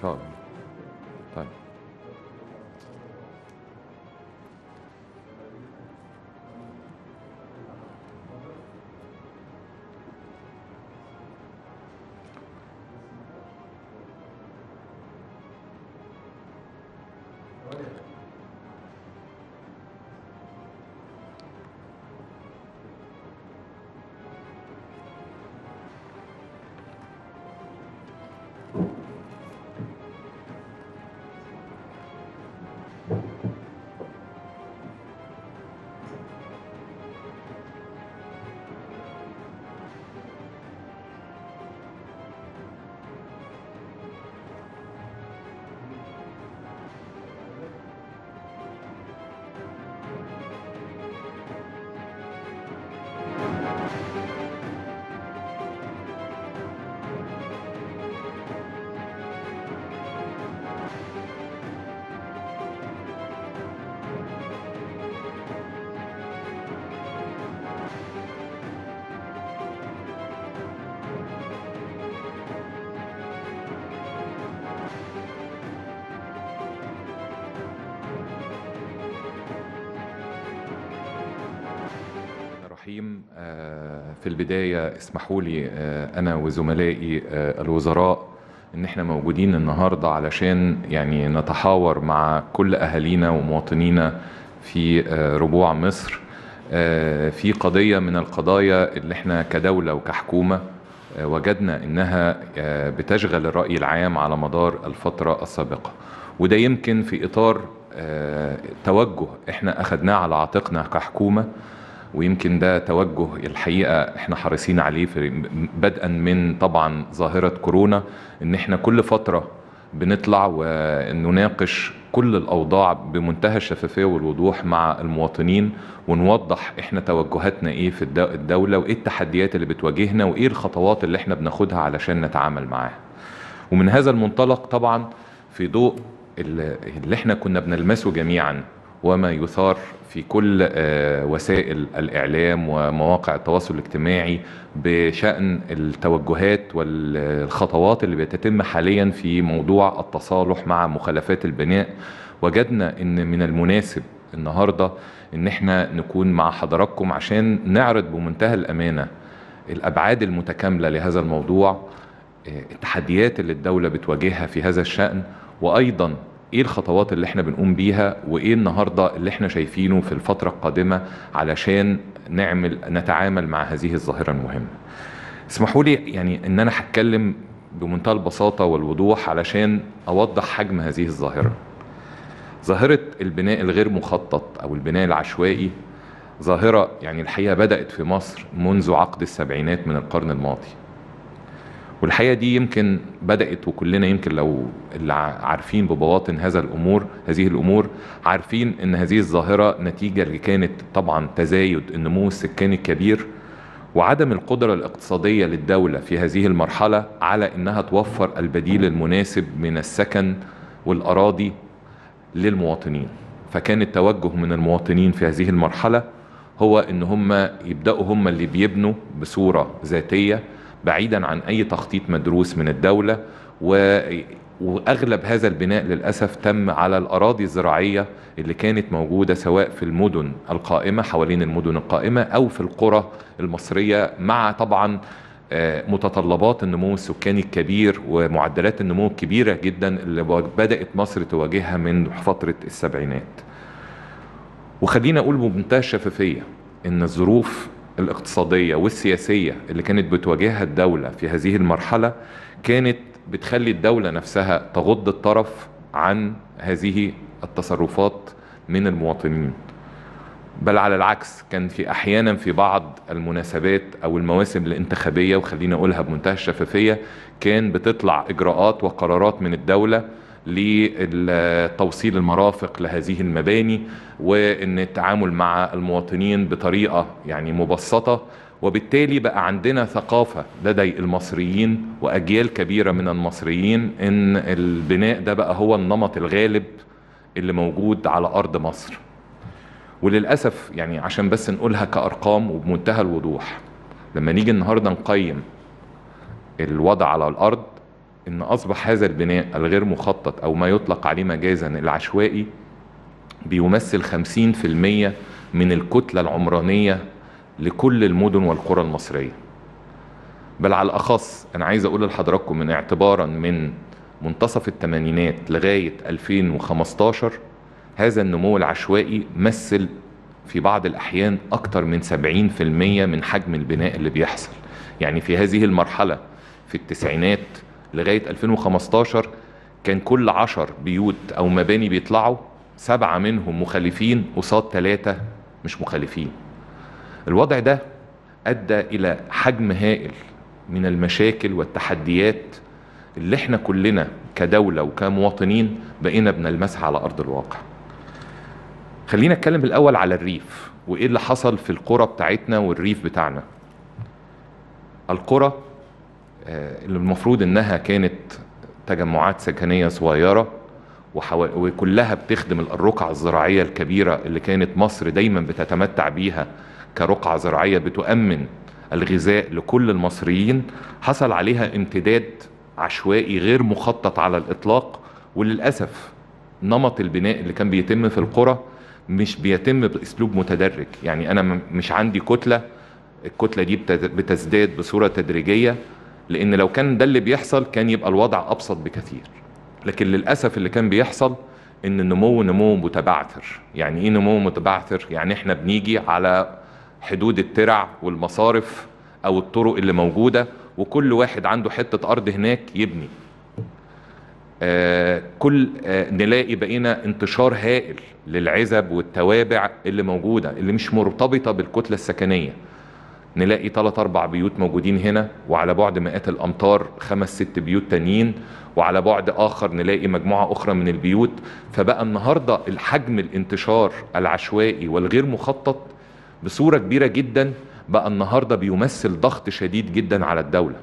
跳。في البداية اسمحوا لي آه، أنا وزملائي آه، الوزراء إن إحنا موجودين النهاردة علشان يعني نتحاور مع كل أهالينا ومواطنينا في آه، ربوع مصر في قضية من القضايا اللي إحنا كدولة وكحكومة وجدنا إنها بتشغل الرأي العام على مدار الفترة السابقة وده يمكن في إطار توجه إحنا أخذناه على عاتقنا كحكومة ويمكن ده توجه الحقيقه احنا حريصين عليه في بدءا من طبعا ظاهره كورونا ان احنا كل فتره بنطلع ونناقش كل الاوضاع بمنتهى الشفافيه والوضوح مع المواطنين ونوضح احنا توجهاتنا ايه في الدوله وايه التحديات اللي بتواجهنا وايه الخطوات اللي احنا بناخدها علشان نتعامل معاها. ومن هذا المنطلق طبعا في ضوء اللي احنا كنا بنلمسه جميعا وما يثار في كل آه، وسائل الإعلام ومواقع التواصل الاجتماعي بشأن التوجهات والخطوات اللي بتتم حاليا في موضوع التصالح مع مخالفات البناء وجدنا أن من المناسب النهاردة أن احنا نكون مع حضراتكم عشان نعرض بمنتهى الأمانة الأبعاد المتكاملة لهذا الموضوع آه، التحديات اللي الدولة بتواجهها في هذا الشأن وأيضا ايه الخطوات اللي احنا بنقوم بيها وايه النهارده اللي احنا شايفينه في الفتره القادمه علشان نعمل نتعامل مع هذه الظاهره المهمه اسمحوا لي يعني ان انا هتكلم بمنتهى البساطه والوضوح علشان اوضح حجم هذه الظاهره ظاهره البناء الغير مخطط او البناء العشوائي ظاهره يعني الحقيقه بدات في مصر منذ عقد السبعينات من القرن الماضي والحقيقه دي يمكن بدات وكلنا يمكن لو اللي عارفين ببواطن هذا الامور هذه الامور عارفين ان هذه الظاهره نتيجه اللي كانت طبعا تزايد النمو السكاني الكبير وعدم القدره الاقتصاديه للدوله في هذه المرحله على انها توفر البديل المناسب من السكن والاراضي للمواطنين فكان التوجه من المواطنين في هذه المرحله هو ان هم يبداوا هم اللي بيبنوا بصوره ذاتيه بعيدا عن أي تخطيط مدروس من الدولة و واغلب هذا البناء للاسف تم على الاراضي الزراعيه اللي كانت موجوده سواء في المدن القائمه حوالين المدن القائمه او في القرى المصريه مع طبعا آه، متطلبات النمو السكاني الكبير ومعدلات النمو الكبيره جدا اللي بدات مصر تواجهها من فتره السبعينات. وخلينا اقول بمنتهى الشفافيه ان الظروف الاقتصادية والسياسية اللي كانت بتواجهها الدولة في هذه المرحلة كانت بتخلي الدولة نفسها تغض الطرف عن هذه التصرفات من المواطنين بل على العكس كان في احيانا في بعض المناسبات او المواسم الانتخابيه وخلينا اقولها بمنتهى الشفافيه كان بتطلع اجراءات وقرارات من الدوله لتوصيل المرافق لهذه المباني وان التعامل مع المواطنين بطريقه يعني مبسطه وبالتالي بقى عندنا ثقافة لدي المصريين وأجيال كبيرة من المصريين إن البناء ده بقى هو النمط الغالب اللي موجود على أرض مصر وللأسف يعني عشان بس نقولها كأرقام وبمنتهى الوضوح لما نيجي النهاردة نقيم الوضع على الأرض ان اصبح هذا البناء الغير مخطط او ما يطلق عليه مجازا العشوائي بيمثل 50% من الكتله العمرانيه لكل المدن والقرى المصريه. بل على الاخص انا عايز اقول لحضراتكم من اعتبارا من منتصف الثمانينات لغايه 2015 هذا النمو العشوائي مثل في بعض الأحيان أكتر من 70% من حجم البناء اللي بيحصل يعني في هذه المرحلة في التسعينات لغاية 2015 كان كل 10 بيوت أو مباني بيطلعوا سبعة منهم مخالفين قصاد ثلاثة مش مخالفين الوضع ده أدى إلى حجم هائل من المشاكل والتحديات اللي احنا كلنا كدولة وكمواطنين بقينا بنلمسها على أرض الواقع خلينا اتكلم الأول على الريف وإيه اللي حصل في القرى بتاعتنا والريف بتاعنا القرى آه، اللي المفروض انها كانت تجمعات سكنيه صغيره وكلها بتخدم الرقعة الزراعية الكبيرة اللي كانت مصر دايما بتتمتع بيها كرقعة زراعية بتؤمن الغذاء لكل المصريين حصل عليها امتداد عشوائي غير مخطط على الإطلاق وللأسف نمط البناء اللي كان بيتم في القرى مش بيتم بأسلوب متدرج يعني أنا مش عندي كتلة الكتلة دي بتزداد بصورة تدريجية لأن لو كان ده اللي بيحصل كان يبقى الوضع أبسط بكثير لكن للأسف اللي كان بيحصل إن النمو نمو متبعثر يعني إيه نمو متبعثر؟ يعني إحنا بنيجي على حدود الترع والمصارف أو الطرق اللي موجودة وكل واحد عنده حتة أرض هناك يبني آه كل آه نلاقي بقينا انتشار هائل للعزب والتوابع اللي موجودة اللي مش مرتبطة بالكتلة السكنية نلاقي ثلاث أربع بيوت موجودين هنا وعلى بعد مئات الأمتار خمس ست بيوت تانيين وعلى بعد آخر نلاقي مجموعة أخرى من البيوت فبقى النهاردة الحجم الانتشار العشوائي والغير مخطط بصورة كبيرة جدا بقى النهاردة بيمثل ضغط شديد جدا على الدولة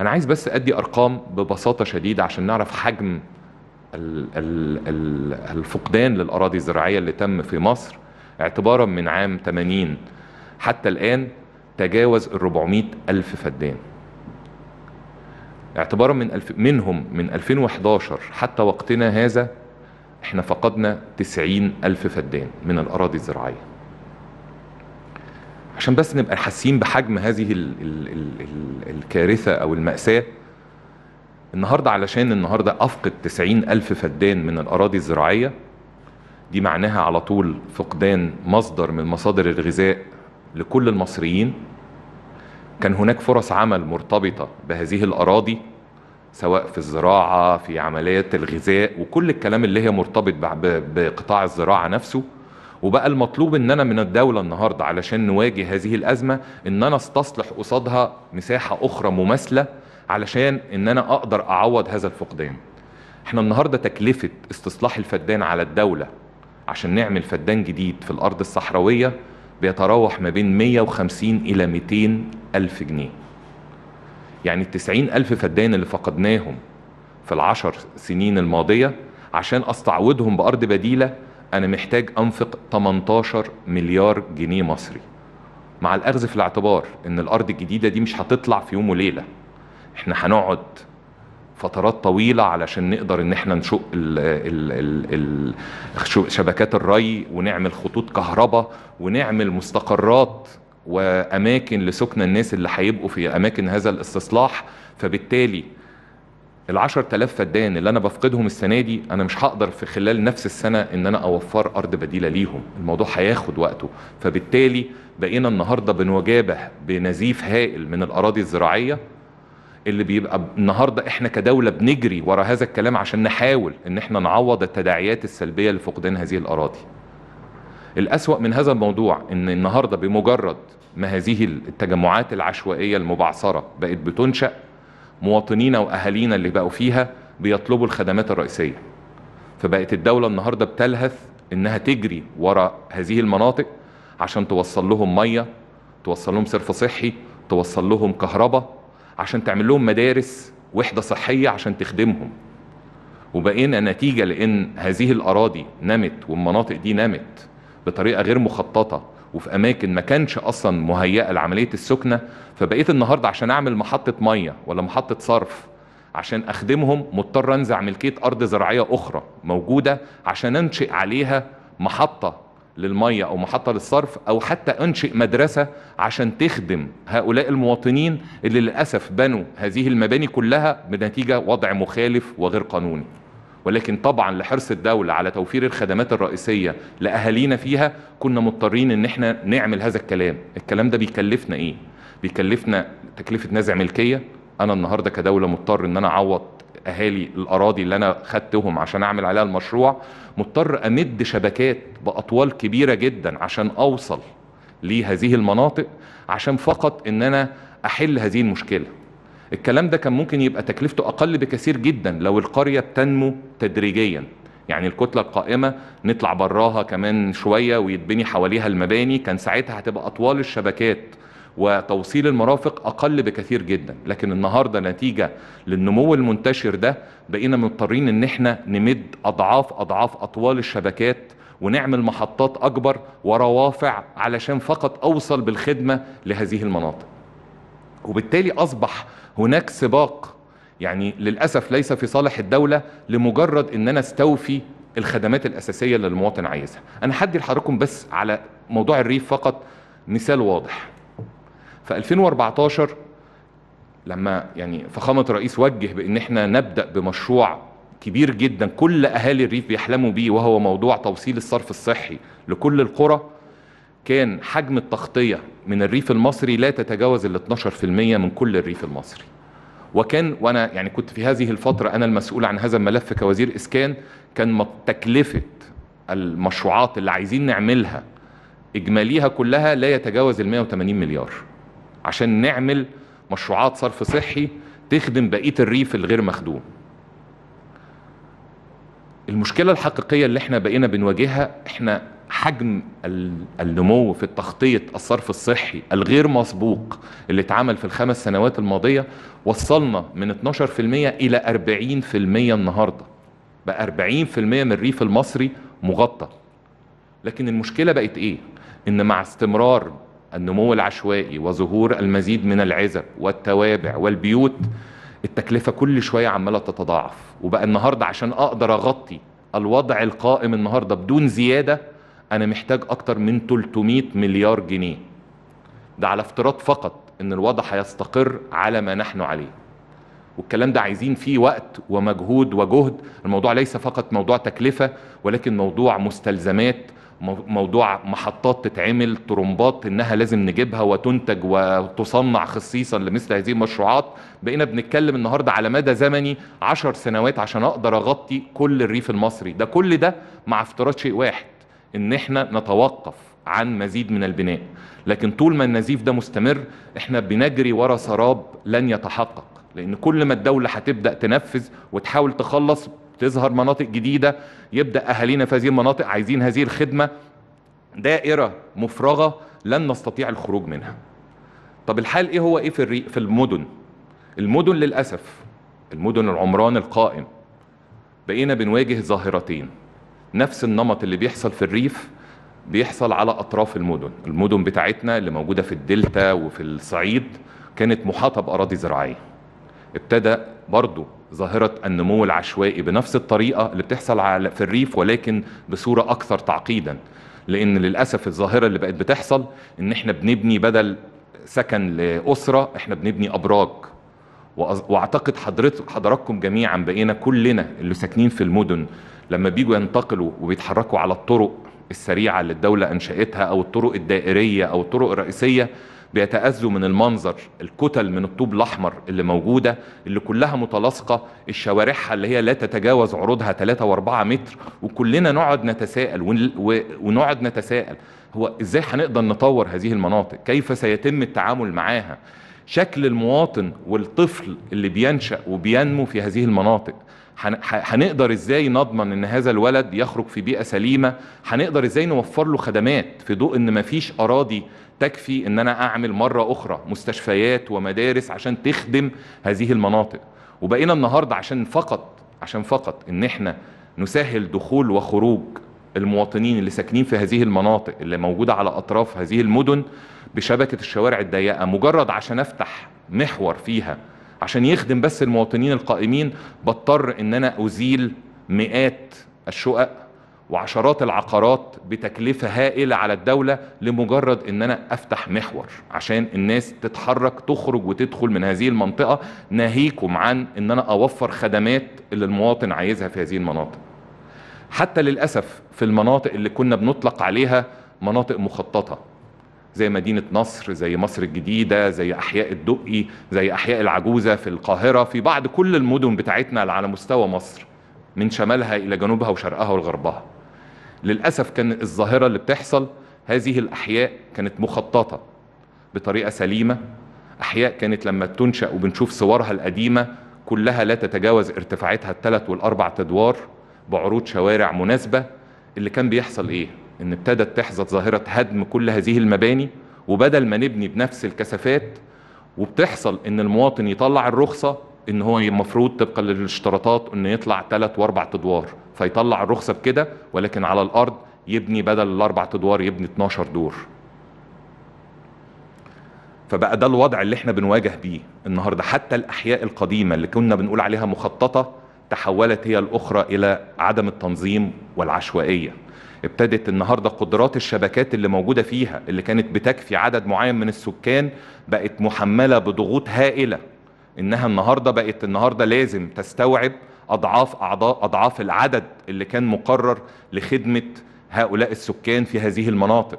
أنا عايز بس أدي أرقام ببساطة شديدة عشان نعرف حجم الفقدان للأراضي الزراعية اللي تم في مصر اعتبارا من عام 80 حتى الآن تجاوز ال 400 ألف فدان اعتبارا من الف منهم من 2011 حتى وقتنا هذا احنا فقدنا 90 ألف فدان من الأراضي الزراعية عشان بس نبقى حاسين بحجم هذه الـ الـ الـ الـ الكارثة أو المأساة النهاردة علشان النهاردة أفقد 90 ألف فدان من الأراضي الزراعية دي معناها على طول فقدان مصدر من مصادر الغذاء لكل المصريين كان هناك فرص عمل مرتبطة بهذه الأراضي سواء في الزراعة في عمليات الغذاء وكل الكلام اللي هي مرتبط بقطاع الزراعة نفسه وبقى المطلوب ان انا من الدولة النهاردة علشان نواجه هذه الازمة ان انا استصلح قصادها مساحة اخرى مماثلة علشان ان انا اقدر اعوض هذا الفقدان احنا النهاردة تكلفة استصلاح الفدان على الدولة عشان نعمل فدان جديد في الارض الصحراوية بيتراوح ما بين 150 الى 200 ألف جنيه يعني التسعين ألف فدان اللي فقدناهم في العشر سنين الماضية عشان أستعوضهم بأرض بديلة أنا محتاج أنفق 18 مليار جنيه مصري مع الأخذ في الاعتبار إن الأرض الجديدة دي مش هتطلع في يوم وليلة إحنا هنقعد فترات طويلة علشان نقدر إن إحنا نشق الـ الـ الـ شبكات الري ونعمل خطوط كهرباء ونعمل مستقرات واماكن لسكن الناس اللي هيبقوا في اماكن هذا الاستصلاح فبالتالي ال 10000 فدان اللي انا بفقدهم السنه دي انا مش هقدر في خلال نفس السنه ان انا اوفر ارض بديله ليهم الموضوع هياخد وقته فبالتالي بقينا النهارده بنواجه بنزيف هائل من الاراضي الزراعيه اللي بيبقى النهارده احنا كدوله بنجري ورا هذا الكلام عشان نحاول ان احنا نعوض التداعيات السلبيه لفقدان هذه الاراضي الأسوأ من هذا الموضوع أن النهاردة بمجرد ما هذه التجمعات العشوائية المبعثرة بقت بتنشأ مواطنينا وأهالينا اللي بقوا فيها بيطلبوا الخدمات الرئيسية فبقت الدولة النهاردة بتلهث إنها تجري وراء هذه المناطق عشان توصل لهم مية توصل لهم صرف صحي توصل لهم كهرباء عشان تعمل لهم مدارس وحدة صحية عشان تخدمهم وبقينا نتيجة لأن هذه الأراضي نمت والمناطق دي نمت بطريقه غير مخططه وفي اماكن ما كانش اصلا مهيئه لعمليه السكنه فبقيت النهارده عشان اعمل محطه ميه ولا محطه صرف عشان اخدمهم مضطر انزع ملكيه ارض زراعيه اخرى موجوده عشان انشئ عليها محطه للميه او محطه للصرف او حتى انشئ مدرسه عشان تخدم هؤلاء المواطنين اللي للاسف بنوا هذه المباني كلها بنتيجه وضع مخالف وغير قانوني ولكن طبعا لحرص الدولة على توفير الخدمات الرئيسية لأهالينا فيها كنا مضطرين ان احنا نعمل هذا الكلام الكلام ده بيكلفنا ايه بيكلفنا تكلفة نزع ملكية انا النهاردة كدولة مضطر ان انا اعوض اهالي الاراضي اللي انا خدتهم عشان اعمل عليها المشروع مضطر امد شبكات باطوال كبيره جدا عشان اوصل لهذه المناطق عشان فقط ان انا احل هذه المشكله الكلام ده كان ممكن يبقى تكلفته اقل بكثير جدا لو القريه بتنمو تدريجيا يعني الكتلة القائمة نطلع براها كمان شوية ويتبني حواليها المباني كان ساعتها هتبقى أطوال الشبكات وتوصيل المرافق أقل بكثير جدا لكن النهاردة نتيجة للنمو المنتشر ده بقينا مضطرين إن احنا نمد أضعاف أضعاف أطوال الشبكات ونعمل محطات أكبر وروافع علشان فقط أوصل بالخدمة لهذه المناطق وبالتالي أصبح هناك سباق يعني للأسف ليس في صالح الدولة لمجرد أن أنا استوفي الخدمات الأساسية اللي المواطن عايزها أنا حدي لحضراتكم بس على موضوع الريف فقط مثال واضح في 2014 لما يعني فخامة الرئيس وجه بأن احنا نبدأ بمشروع كبير جدا كل أهالي الريف بيحلموا بيه وهو موضوع توصيل الصرف الصحي لكل القرى كان حجم التغطية من الريف المصري لا تتجاوز ال 12% من كل الريف المصري وكان وانا يعني كنت في هذه الفترة انا المسؤول عن هذا الملف كوزير اسكان كان تكلفة المشروعات اللي عايزين نعملها اجماليها كلها لا يتجاوز ال 180 مليار عشان نعمل مشروعات صرف صحي تخدم بقيه الريف الغير مخدوم المشكله الحقيقيه اللي احنا بقينا بنواجهها احنا حجم النمو في التخطيط الصرف الصحي الغير مسبوق اللي اتعمل في الخمس سنوات الماضية وصلنا من 12% إلى 40% النهاردة بقى 40% من الريف المصري مغطى لكن المشكلة بقت إيه؟ إن مع استمرار النمو العشوائي وظهور المزيد من العزب والتوابع والبيوت التكلفة كل شوية عمالة تتضاعف وبقى النهاردة عشان أقدر أغطي الوضع القائم النهاردة بدون زيادة انا محتاج اكتر من 300 مليار جنيه ده على افتراض فقط ان الوضع هيستقر على ما نحن عليه والكلام ده عايزين فيه وقت ومجهود وجهد الموضوع ليس فقط موضوع تكلفة ولكن موضوع مستلزمات موضوع محطات تتعمل طرمبات انها لازم نجيبها وتنتج وتصنع خصيصا لمثل هذه المشروعات بقينا بنتكلم النهارده على مدى زمني عشر سنوات عشان اقدر اغطي كل الريف المصري ده كل ده مع افتراض شيء واحد ان احنا نتوقف عن مزيد من البناء لكن طول ما النزيف ده مستمر احنا بنجري ورا سراب لن يتحقق لان كل ما الدوله هتبدا تنفذ وتحاول تخلص تظهر مناطق جديده يبدا اهالينا في هذه المناطق عايزين هذه الخدمه دائره مفرغه لن نستطيع الخروج منها طب الحال ايه هو ايه في الري... في المدن المدن للاسف المدن العمران القائم بقينا بنواجه ظاهرتين نفس النمط اللي بيحصل في الريف بيحصل على اطراف المدن المدن بتاعتنا اللي موجوده في الدلتا وفي الصعيد كانت محاطه باراضي زراعيه ابتدى برضو ظاهرة النمو العشوائي بنفس الطريقة اللي بتحصل على في الريف ولكن بصورة أكثر تعقيدا لأن للأسف الظاهرة اللي بقت بتحصل إن إحنا بنبني بدل سكن لأسرة إحنا بنبني أبراج وأعتقد حضرتك حضراتكم جميعا بقينا كلنا اللي ساكنين في المدن لما بيجوا ينتقلوا وبيتحركوا على الطرق السريعة اللي الدولة أنشأتها أو الطرق الدائرية أو الطرق الرئيسية بيتأذوا من المنظر الكتل من الطوب الأحمر اللي موجودة اللي كلها متلاصقة الشوارعها اللي هي لا تتجاوز عروضها 3 و4 متر وكلنا نقعد نتساءل ونقعد نتساءل هو إزاي هنقدر نطور هذه المناطق كيف سيتم التعامل معاها شكل المواطن والطفل اللي بينشأ وبينمو في هذه المناطق هنقدر ازاي نضمن ان هذا الولد يخرج في بيئه سليمه هنقدر ازاي نوفر له خدمات في ضوء ان مفيش اراضي تكفي ان انا اعمل مره اخرى مستشفيات ومدارس عشان تخدم هذه المناطق وبقينا النهارده عشان فقط عشان فقط ان احنا نسهل دخول وخروج المواطنين اللي ساكنين في هذه المناطق اللي موجوده على اطراف هذه المدن بشبكه الشوارع الضيقه مجرد عشان افتح محور فيها عشان يخدم بس المواطنين القائمين بضطر ان انا ازيل مئات الشقق وعشرات العقارات بتكلفة هائلة على الدولة لمجرد ان انا افتح محور عشان الناس تتحرك تخرج وتدخل من هذه المنطقة ناهيكم عن ان انا اوفر خدمات اللي المواطن عايزها في هذه المناطق حتى للأسف في المناطق اللي كنا بنطلق عليها مناطق مخططة زي مدينة نصر زي مصر الجديدة زي أحياء الدقي زي أحياء العجوزة في القاهرة في بعض كل المدن بتاعتنا اللي على مستوى مصر من شمالها إلى جنوبها وشرقها وغربها للأسف كان الظاهرة اللي بتحصل هذه الأحياء كانت مخططة بطريقة سليمة أحياء كانت لما تنشأ وبنشوف صورها القديمة كلها لا تتجاوز ارتفاعاتها الثلاث والأربع أدوار بعروض شوارع مناسبة اللي كان بيحصل إيه؟ ان ابتدت تحظى ظاهره هدم كل هذه المباني وبدل ما نبني بنفس الكثافات وبتحصل ان المواطن يطلع الرخصه ان هو المفروض طبقا للاشتراطات انه يطلع ثلاث واربع ادوار فيطلع الرخصه بكده ولكن على الارض يبني بدل الاربع ادوار يبني 12 دور فبقى ده الوضع اللي احنا بنواجه بيه النهارده حتى الاحياء القديمه اللي كنا بنقول عليها مخططه تحولت هي الاخرى الى عدم التنظيم والعشوائيه ابتدت النهارده قدرات الشبكات اللي موجوده فيها اللي كانت بتكفي عدد معين من السكان بقت محمله بضغوط هائله انها النهارده بقت النهارده لازم تستوعب اضعاف اعضاء اضعاف العدد اللي كان مقرر لخدمه هؤلاء السكان في هذه المناطق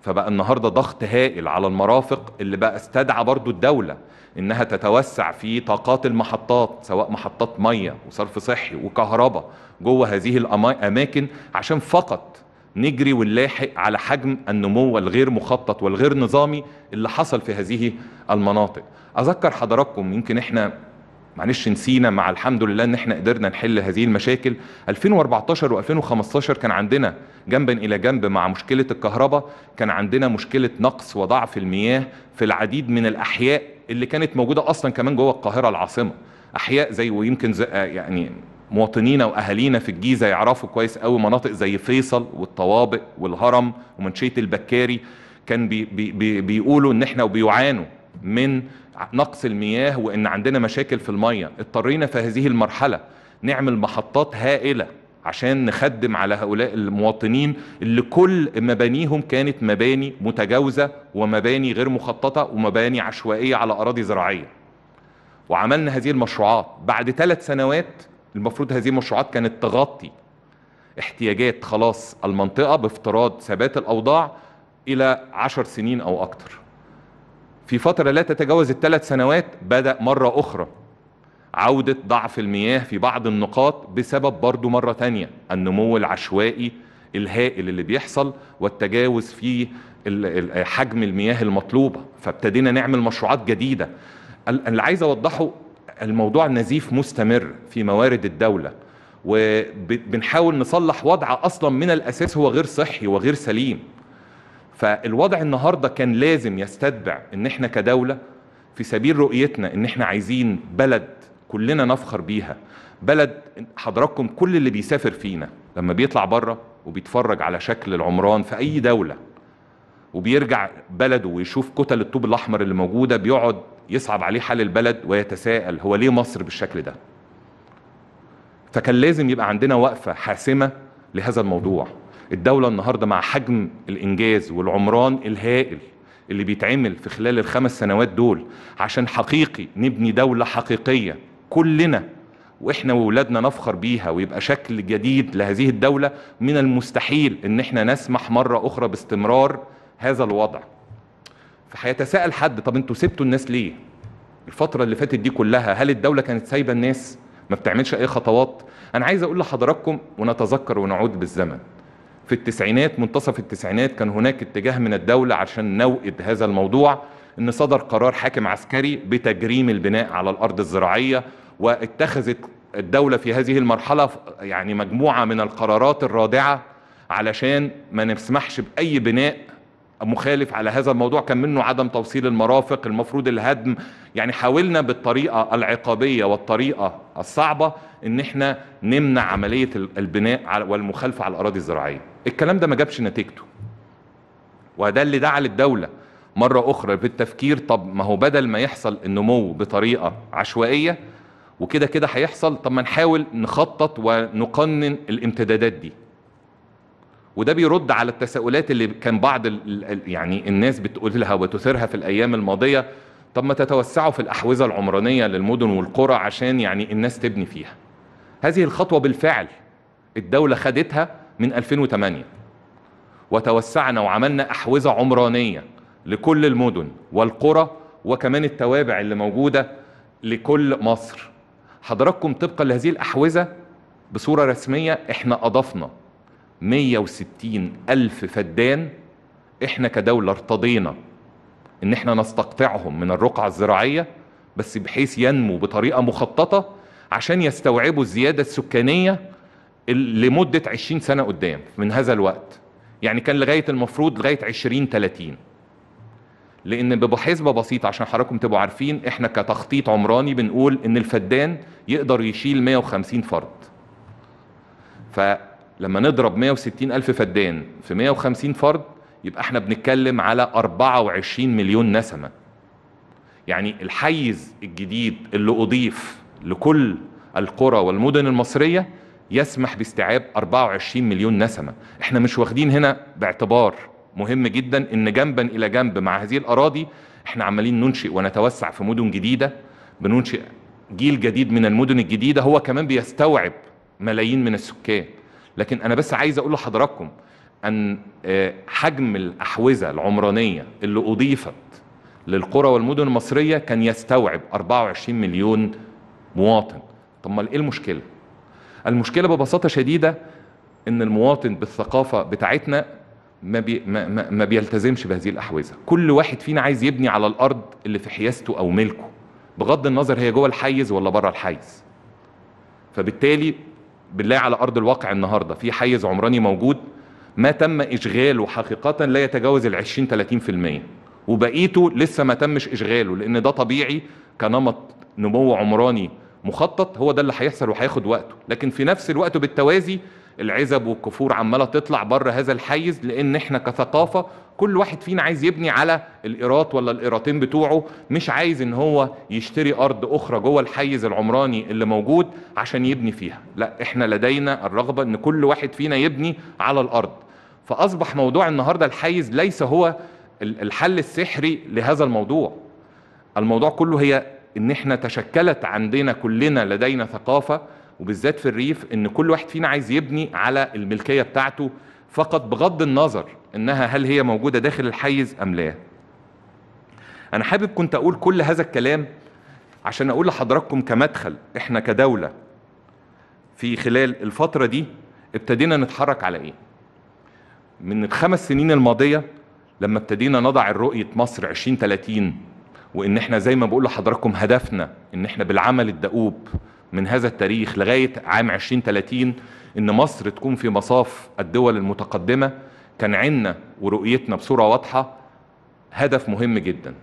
فبقى النهارده ضغط هائل على المرافق اللي بقى استدعى برضو الدوله انها تتوسع في طاقات المحطات سواء محطات ميه وصرف صحي وكهرباء جوه هذه الاماكن عشان فقط نجري ونلاحق على حجم النمو الغير مخطط والغير نظامي اللي حصل في هذه المناطق اذكر حضراتكم يمكن احنا معلش نسينا مع الحمد لله ان احنا قدرنا نحل هذه المشاكل 2014 و2015 كان عندنا جنبا الى جنب مع مشكله الكهرباء كان عندنا مشكله نقص وضعف المياه في العديد من الاحياء اللي كانت موجوده اصلا كمان جوه القاهره العاصمه احياء زي ويمكن زي آه، يعني مواطنينا واهالينا في الجيزه يعرفوا كويس قوي مناطق زي فيصل والطوابق والهرم ومنشيه البكاري كان بي بي بيقولوا ان احنا وبيعانوا من نقص المياه وان عندنا مشاكل في المياه اضطرينا في هذه المرحله نعمل محطات هائله عشان نخدم على هؤلاء المواطنين اللي كل مبانيهم كانت مباني متجاوزه ومباني غير مخططه ومباني عشوائيه على اراضي زراعيه. وعملنا هذه المشروعات بعد ثلاث سنوات المفروض هذه المشروعات كانت تغطي احتياجات خلاص المنطقه بافتراض ثبات الاوضاع الى عشر سنين او اكثر. في فتره لا تتجاوز الثلاث سنوات بدا مره اخرى عودة ضعف المياه في بعض النقاط بسبب برضو مرة تانية النمو العشوائي الهائل اللي بيحصل والتجاوز في حجم المياه المطلوبة فابتدينا نعمل مشروعات جديدة اللي عايز أوضحه الموضوع النزيف مستمر في موارد الدولة وبنحاول نصلح وضع أصلا من الأساس هو غير صحي وغير سليم فالوضع النهاردة كان لازم يستتبع إن إحنا كدولة في سبيل رؤيتنا إن إحنا عايزين بلد كلنا نفخر بيها بلد حضراتكم كل اللي بيسافر فينا لما بيطلع بره وبيتفرج على شكل العمران في اي دوله وبيرجع بلده ويشوف كتل الطوب الاحمر اللي موجوده بيقعد يصعب عليه حال البلد ويتساءل هو ليه مصر بالشكل ده فكان لازم يبقى عندنا وقفه حاسمه لهذا الموضوع الدوله النهارده مع حجم الانجاز والعمران الهائل اللي بيتعمل في خلال الخمس سنوات دول عشان حقيقي نبني دوله حقيقيه كلنا واحنا واولادنا نفخر بيها ويبقى شكل جديد لهذه الدوله من المستحيل ان احنا نسمح مره اخرى باستمرار هذا الوضع فهيتساءل حد طب انتوا سبتوا الناس ليه الفتره اللي فاتت دي كلها هل الدوله كانت سايبه الناس ما بتعملش اي خطوات انا عايز اقول لحضراتكم ونتذكر ونعود بالزمن في التسعينات منتصف التسعينات كان هناك اتجاه من الدوله عشان نوئد هذا الموضوع ان صدر قرار حاكم عسكري بتجريم البناء على الارض الزراعيه واتخذت الدوله في هذه المرحله يعني مجموعه من القرارات الرادعه علشان ما نسمحش باي بناء مخالف على هذا الموضوع كان منه عدم توصيل المرافق المفروض الهدم يعني حاولنا بالطريقة العقابية والطريقة الصعبة ان احنا نمنع عملية البناء والمخالفة على الأراضي الزراعية الكلام ده ما جابش نتيجته وده اللي دعا للدولة مرة أخرى بالتفكير طب ما هو بدل ما يحصل النمو بطريقة عشوائية وكده كده هيحصل طب ما نحاول نخطط ونقنن الامتدادات دي وده بيرد على التساؤلات اللي كان بعض يعني الناس بتقول لها وتثيرها في الايام الماضيه طب ما تتوسعوا في الاحوزه العمرانيه للمدن والقرى عشان يعني الناس تبني فيها هذه الخطوه بالفعل الدوله خدتها من 2008 وتوسعنا وعملنا احوزه عمرانيه لكل المدن والقرى وكمان التوابع اللي موجودة لكل مصر حضراتكم طبقا لهذه الأحوزة بصورة رسمية احنا أضفنا 160 ألف فدان احنا كدولة ارتضينا ان احنا نستقطعهم من الرقعة الزراعية بس بحيث ينمو بطريقة مخططة عشان يستوعبوا الزيادة السكانية لمدة 20 سنة قدام من هذا الوقت يعني كان لغاية المفروض لغاية 20 30 لان بحسبه بسيطه عشان حضراتكم تبقوا عارفين احنا كتخطيط عمراني بنقول ان الفدان يقدر يشيل 150 فرد فلما نضرب 160 الف فدان في 150 فرد يبقى احنا بنتكلم على 24 مليون نسمه يعني الحيز الجديد اللي اضيف لكل القرى والمدن المصريه يسمح باستيعاب 24 مليون نسمه احنا مش واخدين هنا باعتبار مهم جدا ان جنبا الى جنب مع هذه الاراضي احنا عمالين ننشئ ونتوسع في مدن جديده بننشئ جيل جديد من المدن الجديده هو كمان بيستوعب ملايين من السكان لكن انا بس عايز اقول لحضراتكم ان آه، حجم الاحوزه العمرانيه اللي اضيفت للقرى والمدن المصريه كان يستوعب 24 مليون مواطن طب ما ايه المشكله المشكله ببساطه شديده ان المواطن بالثقافه بتاعتنا ما, بي ما, ما بيلتزمش بهذه الأحوزة كل واحد فينا عايز يبني على الأرض اللي في حيازته أو ملكه بغض النظر هي جوه الحيز ولا بره الحيز فبالتالي بنلاقي على أرض الواقع النهاردة في حيز عمراني موجود ما تم إشغاله حقيقة لا يتجاوز ال 20 30% وبقيته لسه ما تمش إشغاله لأن ده طبيعي كنمط نمو عمراني مخطط هو ده اللي هيحصل وهياخد وقته لكن في نفس الوقت بالتوازي العزب والكفور عماله تطلع بره هذا الحيز لان احنا كثقافه كل واحد فينا عايز يبني على الايرات ولا الايراتين بتوعه مش عايز ان هو يشتري ارض اخرى جوه الحيز العمراني اللي موجود عشان يبني فيها لا احنا لدينا الرغبه ان كل واحد فينا يبني على الارض فاصبح موضوع النهارده الحيز ليس هو الحل السحري لهذا الموضوع الموضوع كله هي ان احنا تشكلت عندنا كلنا لدينا ثقافه وبالذات في الريف ان كل واحد فينا عايز يبني على الملكيه بتاعته فقط بغض النظر انها هل هي موجوده داخل الحيز ام لا انا حابب كنت اقول كل هذا الكلام عشان اقول لحضراتكم كمدخل احنا كدوله في خلال الفتره دي ابتدينا نتحرك على ايه من الخمس سنين الماضيه لما ابتدينا نضع الرؤيه مصر 2030 وان احنا زي ما بقول لحضراتكم هدفنا ان احنا بالعمل الدؤوب من هذا التاريخ لغاية عام 2030 إن مصر تكون في مصاف الدول المتقدمة كان عنا ورؤيتنا بصورة واضحة هدف مهم جدا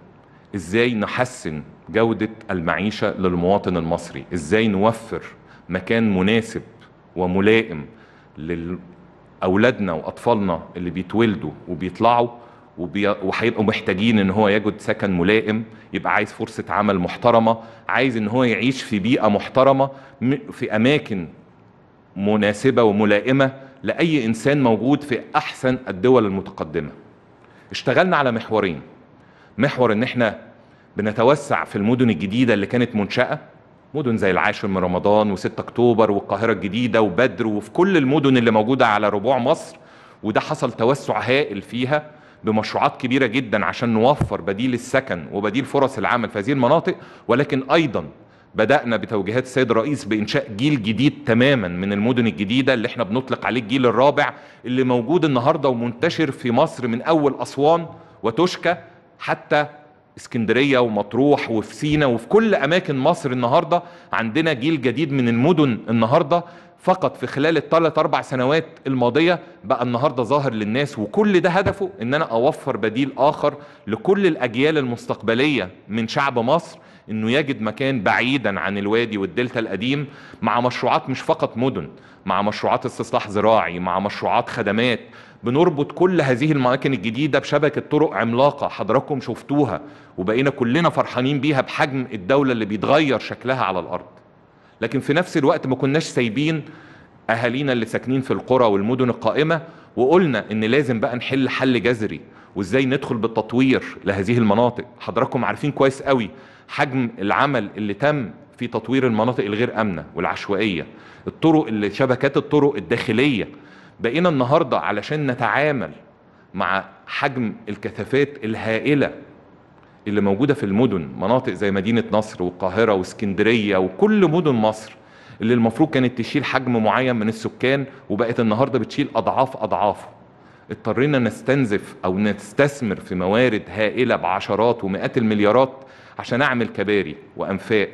إزاي نحسن جودة المعيشة للمواطن المصري إزاي نوفر مكان مناسب وملائم لأولادنا وأطفالنا اللي بيتولدوا وبيطلعوا وهيبقوا محتاجين ان هو يجد سكن ملائم يبقى عايز فرصه عمل محترمه عايز ان هو يعيش في بيئه محترمه في اماكن مناسبه وملائمه لاي انسان موجود في احسن الدول المتقدمه اشتغلنا على محورين محور ان احنا بنتوسع في المدن الجديده اللي كانت منشاه مدن زي العاشر من رمضان و6 اكتوبر والقاهره الجديده وبدر وفي كل المدن اللي موجوده على ربوع مصر وده حصل توسع هائل فيها بمشروعات كبيره جدا عشان نوفر بديل السكن وبديل فرص العمل في هذه المناطق ولكن ايضا بدأنا بتوجيهات السيد الرئيس بإنشاء جيل جديد تماما من المدن الجديدة اللي احنا بنطلق عليه الجيل الرابع اللي موجود النهاردة ومنتشر في مصر من أول أسوان وتوشكا حتى اسكندرية ومطروح وفي سينا وفي كل أماكن مصر النهاردة عندنا جيل جديد من المدن النهاردة فقط في خلال الثلاث اربع سنوات الماضيه بقى النهارده ظاهر للناس وكل ده هدفه ان انا اوفر بديل اخر لكل الاجيال المستقبليه من شعب مصر انه يجد مكان بعيدا عن الوادي والدلتا القديم مع مشروعات مش فقط مدن مع مشروعات استصلاح زراعي مع مشروعات خدمات بنربط كل هذه الاماكن الجديده بشبكه طرق عملاقه حضراتكم شفتوها وبقينا كلنا فرحانين بيها بحجم الدوله اللي بيتغير شكلها على الارض لكن في نفس الوقت ما كناش سايبين اهالينا اللي ساكنين في القرى والمدن القائمه وقلنا ان لازم بقى نحل حل جذري وازاي ندخل بالتطوير لهذه المناطق حضراتكم عارفين كويس قوي حجم العمل اللي تم في تطوير المناطق الغير امنه والعشوائيه الطرق اللي شبكات الطرق الداخليه بقينا النهارده علشان نتعامل مع حجم الكثافات الهائله اللي موجودة في المدن مناطق زي مدينة نصر والقاهرة واسكندرية وكل مدن مصر اللي المفروض كانت تشيل حجم معين من السكان وبقت النهارده بتشيل اضعاف اضعافه اضطرينا نستنزف او نستثمر في موارد هائله بعشرات ومئات المليارات عشان اعمل كباري وانفاق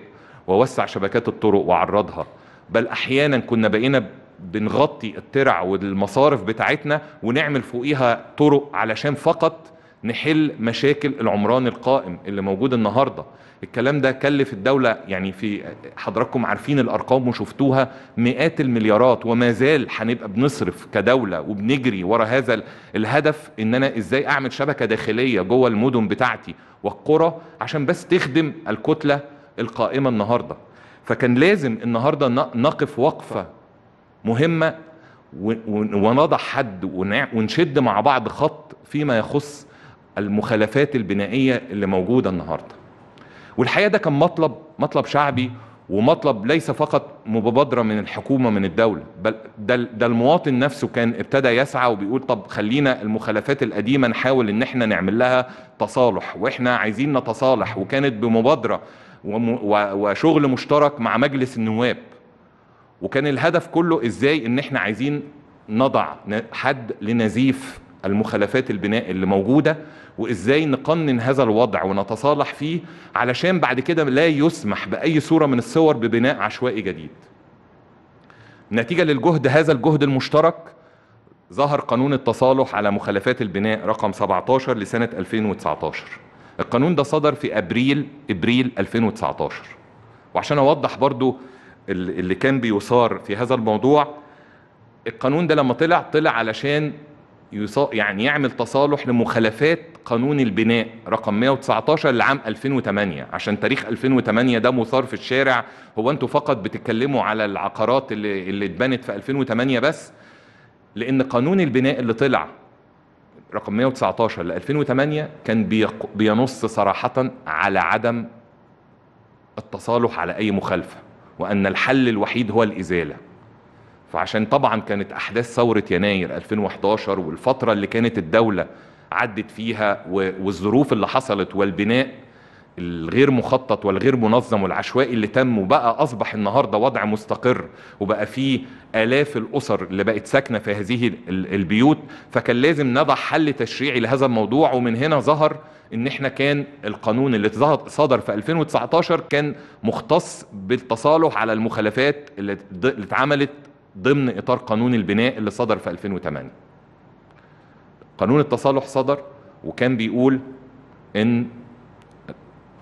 واوسع شبكات الطرق واعرضها بل احيانا كنا بقينا بنغطي الترع والمصارف بتاعتنا ونعمل فوقيها طرق علشان فقط نحل مشاكل العمران القائم اللي موجود النهارده الكلام ده كلف الدولة يعني في حضراتكم عارفين الأرقام وشفتوها مئات المليارات وما زال هنبقى بنصرف كدولة وبنجري ورا هذا الهدف إن أنا إزاي أعمل شبكة داخلية جوه المدن بتاعتي والقرى عشان بس تخدم الكتلة القائمة النهاردة فكان لازم النهاردة نقف وقفة مهمة ونضع حد ونشد مع بعض خط فيما يخص المخالفات البنائيه اللي موجوده النهارده. والحقيقه ده كان مطلب مطلب شعبي ومطلب ليس فقط مبادره من الحكومه من الدوله بل ده, ده المواطن نفسه كان ابتدى يسعى وبيقول طب خلينا المخالفات القديمه نحاول ان احنا نعمل لها تصالح واحنا عايزين نتصالح وكانت بمبادره وشغل مشترك مع مجلس النواب وكان الهدف كله ازاي ان احنا عايزين نضع حد لنزيف المخالفات البناء اللي موجودة وإزاي نقنن هذا الوضع ونتصالح فيه علشان بعد كده لا يسمح بأي صورة من الصور ببناء عشوائي جديد نتيجة للجهد هذا الجهد المشترك ظهر قانون التصالح على مخالفات البناء رقم 17 لسنة 2019 القانون ده صدر في أبريل إبريل 2019 وعشان أوضح برضو اللي كان بيثار في هذا الموضوع القانون ده لما طلع طلع علشان يعني يعمل تصالح لمخالفات قانون البناء رقم 119 لعام 2008 عشان تاريخ 2008 ده مثار في الشارع هو انتوا فقط بتتكلموا على العقارات اللي اللي اتبنت في 2008 بس لان قانون البناء اللي طلع رقم 119 ل 2008 كان بينص صراحه على عدم التصالح على اي مخالفه وان الحل الوحيد هو الازاله فعشان طبعا كانت احداث ثوره يناير 2011 والفتره اللي كانت الدوله عدت فيها والظروف اللي حصلت والبناء الغير مخطط والغير منظم والعشوائي اللي تم وبقى اصبح النهارده وضع مستقر وبقى فيه الاف الاسر اللي بقت ساكنه في هذه البيوت فكان لازم نضع حل تشريعي لهذا الموضوع ومن هنا ظهر ان احنا كان القانون اللي صدر في 2019 كان مختص بالتصالح على المخالفات اللي اتعملت ضمن اطار قانون البناء اللي صدر في 2008 قانون التصالح صدر وكان بيقول ان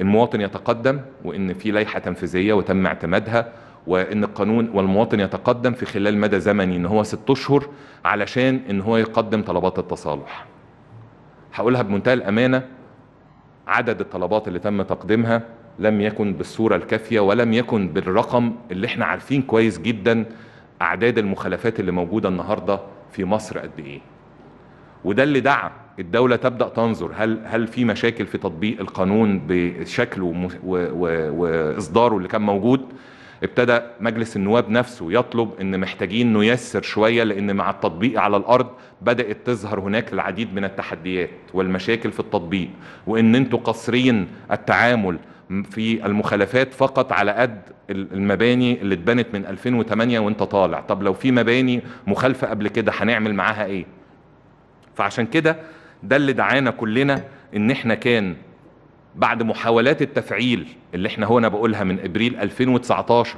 المواطن يتقدم وان في لائحه تنفيذيه وتم اعتمادها وان القانون والمواطن يتقدم في خلال مدى زمني ان هو ست اشهر علشان ان هو يقدم طلبات التصالح هقولها بمنتهى الامانه عدد الطلبات اللي تم تقديمها لم يكن بالصوره الكافيه ولم يكن بالرقم اللي احنا عارفين كويس جدا اعداد المخالفات اللي موجوده النهارده في مصر قد ايه وده اللي دعا الدولة تبدأ تنظر هل هل في مشاكل في تطبيق القانون بشكله وإصداره اللي كان موجود ابتدى مجلس النواب نفسه يطلب ان محتاجين نيسر شويه لان مع التطبيق على الارض بدات تظهر هناك العديد من التحديات والمشاكل في التطبيق وان انتم قاصرين التعامل في المخالفات فقط على قد المباني اللي اتبنت من 2008 وانت طالع طب لو في مباني مخالفة قبل كده هنعمل معاها ايه فعشان كده ده اللي دعانا كلنا ان احنا كان بعد محاولات التفعيل اللي احنا هنا بقولها من ابريل 2019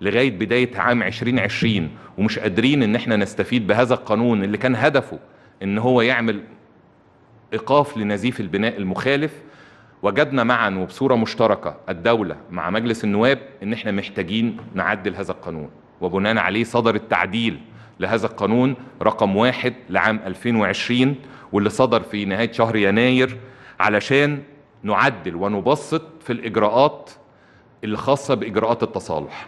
لغايه بدايه عام 2020 ومش قادرين ان احنا نستفيد بهذا القانون اللي كان هدفه ان هو يعمل ايقاف لنزيف البناء المخالف وجدنا معا وبصورة مشتركة الدولة مع مجلس النواب إن إحنا محتاجين نعدل هذا القانون وبناء عليه صدر التعديل لهذا القانون رقم واحد لعام 2020 واللي صدر في نهاية شهر يناير علشان نعدل ونبسط في الإجراءات الخاصة بإجراءات التصالح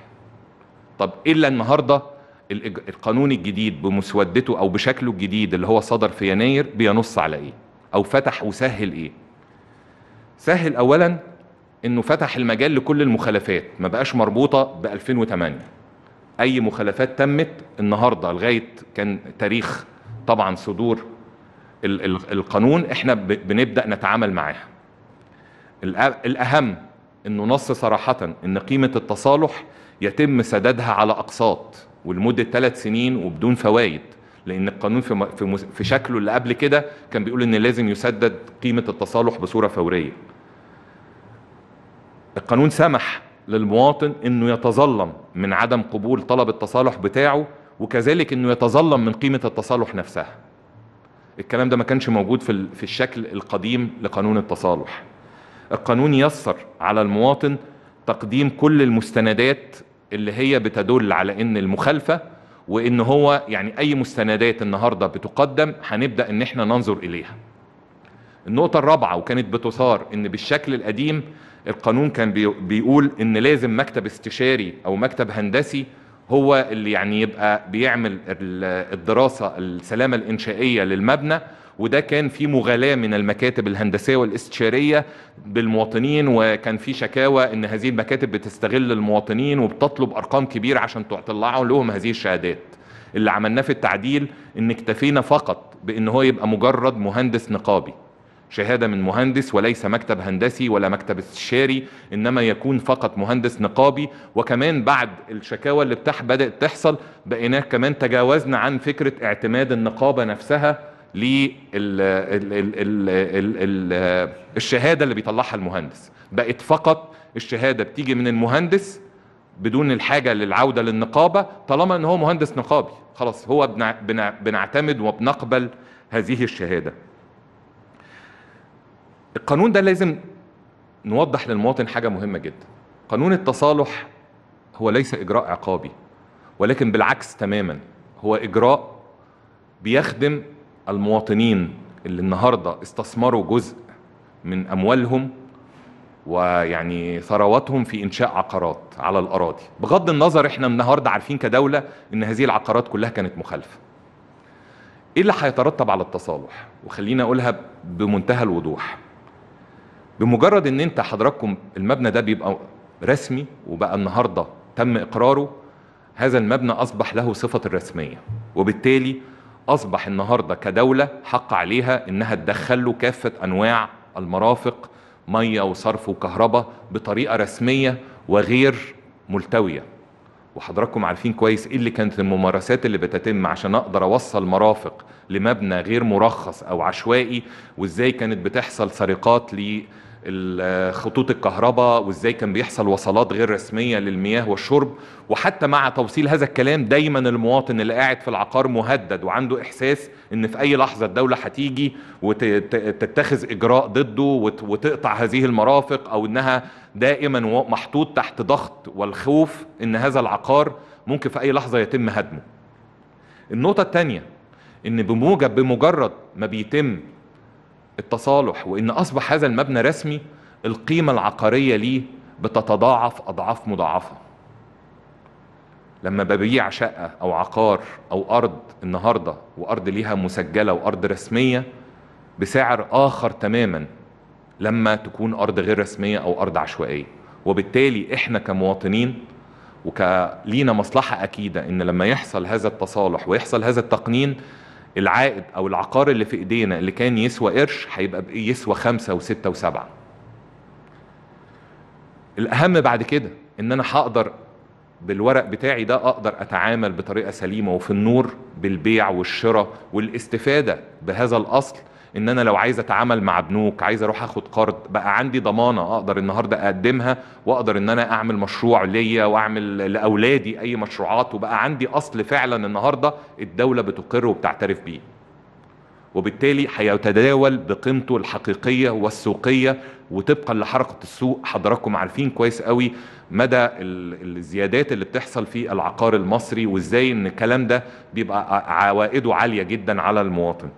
طب إلا النهاردة القانون الجديد بمسودته أو بشكله الجديد اللي هو صدر في يناير بينص على إيه أو فتح وسهل إيه سهل اولا انه فتح المجال لكل المخالفات ما بقاش مربوطه ب 2008 اي مخالفات تمت النهارده لغايه كان تاريخ طبعا صدور القانون احنا بنبدا نتعامل معاها الاهم انه نص صراحه ان قيمه التصالح يتم سدادها على اقساط ولمده ثلاث سنين وبدون فوائد لان القانون في في, في شكله اللي قبل كده كان بيقول ان لازم يسدد قيمه التصالح بصوره فوريه القانون سمح للمواطن انه يتظلم من عدم قبول طلب التصالح بتاعه وكذلك انه يتظلم من قيمه التصالح نفسها الكلام ده ما كانش موجود في في الشكل القديم لقانون التصالح القانون يسر على المواطن تقديم كل المستندات اللي هي بتدل على ان المخالفه وان هو يعني اي مستندات النهارده بتقدم هنبدا ان احنا ننظر اليها النقطة الرابعة وكانت بتثار ان بالشكل القديم القانون كان بيقول ان لازم مكتب استشاري او مكتب هندسي هو اللي يعني يبقى بيعمل الدراسة السلامة الانشائية للمبنى وده كان في مغالاة من المكاتب الهندسية والاستشارية بالمواطنين وكان في شكاوى ان هذه المكاتب بتستغل المواطنين وبتطلب ارقام كبيرة عشان تطلعوا لهم هذه الشهادات اللي عملناه في التعديل ان اكتفينا فقط بان هو يبقى مجرد مهندس نقابي شهاده من مهندس وليس مكتب هندسي ولا مكتب استشاري انما يكون فقط مهندس نقابي وكمان بعد الشكاوى اللي بتاح بدات تحصل بقينا كمان تجاوزنا عن فكره اعتماد النقابه نفسها للشهاده اللي بيطلعها المهندس بقت فقط الشهاده بتيجي من المهندس بدون الحاجه للعوده للنقابه طالما ان هو مهندس نقابي خلاص هو بنعتمد وبنقبل هذه الشهاده القانون ده لازم نوضح للمواطن حاجه مهمه جدا قانون التصالح هو ليس اجراء عقابي ولكن بالعكس تماما هو اجراء بيخدم المواطنين اللي النهارده استثمروا جزء من اموالهم ويعني ثرواتهم في انشاء عقارات على الاراضي بغض النظر احنا النهارده عارفين كدوله ان هذه العقارات كلها كانت مخالفه ايه اللي هيترتب على التصالح وخليني اقولها بمنتهى الوضوح بمجرد ان انت حضراتكم المبنى ده بيبقى رسمي وبقى النهارده تم اقراره هذا المبنى اصبح له صفه الرسميه وبالتالي أصبح النهاردة كدولة حق عليها إنها تدخل له كافة أنواع المرافق مية وصرف وكهرباء بطريقة رسمية وغير ملتوية وحضراتكم عارفين كويس ايه اللي كانت الممارسات اللي بتتم عشان اقدر اوصل مرافق لمبنى غير مرخص او عشوائي وازاي كانت بتحصل سرقات خطوط الكهرباء وازاي كان بيحصل وصلات غير رسميه للمياه والشرب وحتى مع توصيل هذا الكلام دايما المواطن اللي قاعد في العقار مهدد وعنده احساس ان في اي لحظه الدوله هتيجي وتتخذ اجراء ضده وتقطع هذه المرافق او انها دائما محطوط تحت ضغط والخوف ان هذا العقار ممكن في اي لحظه يتم هدمه. النقطه الثانيه ان بموجب بمجرد ما بيتم التصالح وإن أصبح هذا المبنى رسمي القيمة العقارية ليه بتتضاعف أضعاف مضاعفة لما ببيع شقة أو عقار أو أرض النهاردة وأرض ليها مسجلة وأرض رسمية بسعر آخر تماما لما تكون أرض غير رسمية أو أرض عشوائية وبالتالي إحنا كمواطنين وكلينا مصلحة أكيدة إن لما يحصل هذا التصالح ويحصل هذا التقنين العائد او العقار اللي في ايدينا اللي كان يسوى قرش هيبقى يسوى خمسة وستة وسبعة الاهم بعد كده ان انا هقدر بالورق بتاعي ده اقدر اتعامل بطريقه سليمه وفي النور بالبيع والشراء والاستفاده بهذا الاصل ان انا لو عايز اتعامل مع بنوك عايز اروح اخد قرض بقى عندي ضمانه اقدر النهارده اقدمها واقدر ان انا اعمل مشروع ليا واعمل لاولادي اي مشروعات وبقى عندي اصل فعلا النهارده الدوله بتقر وبتعترف بيه وبالتالي هيتداول بقيمته الحقيقية والسوقية وطبقا لحركة السوق حضراتكم عارفين كويس قوي مدى الزيادات اللي بتحصل في العقار المصري وازاي ان الكلام ده بيبقى عوائده عالية جدا على المواطن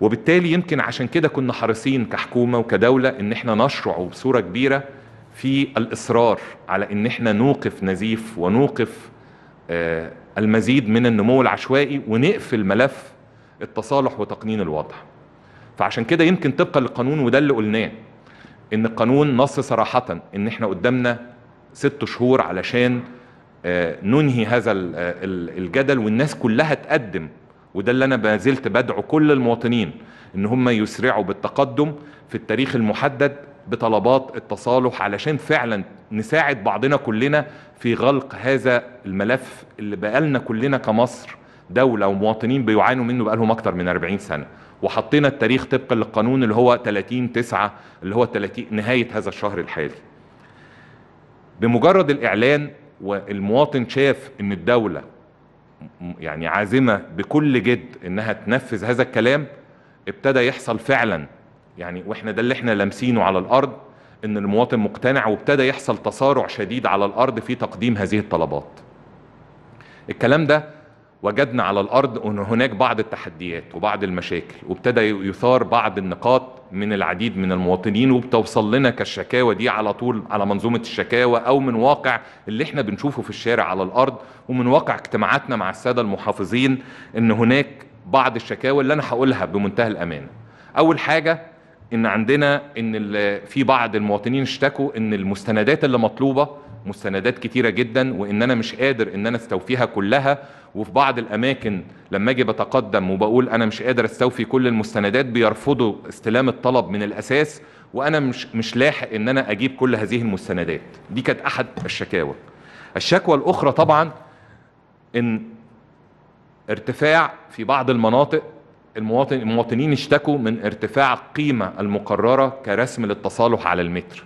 وبالتالي يمكن عشان كده كنا حريصين كحكومه وكدوله ان احنا نشرع بصوره كبيره في الاصرار على ان احنا نوقف نزيف ونوقف آه، المزيد من النمو العشوائي ونقفل ملف التصالح وتقنين الوضع. فعشان كده يمكن طبقا للقانون وده اللي قلناه ان القانون نص صراحه ان احنا قدامنا ست شهور علشان آه، ننهي هذا آه، الجدل والناس كلها تقدم وده اللي انا ما زلت بدعو كل المواطنين ان هم يسرعوا بالتقدم في التاريخ المحدد بطلبات التصالح علشان فعلا نساعد بعضنا كلنا في غلق هذا الملف اللي بقالنا كلنا كمصر دولة ومواطنين بيعانوا منه بقالهم أكتر من 40 سنة وحطينا التاريخ طبقا للقانون اللي هو 30 9 اللي هو 30 نهاية هذا الشهر الحالي بمجرد الإعلان والمواطن شاف أن الدولة يعني عازمه بكل جد انها تنفذ هذا الكلام ابتدى يحصل فعلا يعني واحنا ده اللي احنا لامسينه على الارض ان المواطن مقتنع وابتدى يحصل تصارع شديد على الارض في تقديم هذه الطلبات. الكلام ده وجدنا على الارض ان هناك بعض التحديات وبعض المشاكل وابتدى يثار بعض النقاط من العديد من المواطنين وبتوصل لنا كالشكاوى دي على طول على منظومه الشكاوى او من واقع اللي احنا بنشوفه في الشارع على الارض ومن واقع اجتماعاتنا مع الساده المحافظين ان هناك بعض الشكاوى اللي انا هقولها بمنتهى الامانه. اول حاجه ان عندنا ان في بعض المواطنين اشتكوا ان المستندات اللي مطلوبه مستندات كتيره جدا وان انا مش قادر ان انا استوفيها كلها وفي بعض الاماكن لما اجي بتقدم وبقول انا مش قادر استوفي كل المستندات بيرفضوا استلام الطلب من الاساس وانا مش مش لاحق ان انا اجيب كل هذه المستندات دي كانت احد الشكاوى الشكوى الاخرى طبعا ان ارتفاع في بعض المناطق المواطن المواطنين اشتكوا من ارتفاع القيمه المقرره كرسم للتصالح على المتر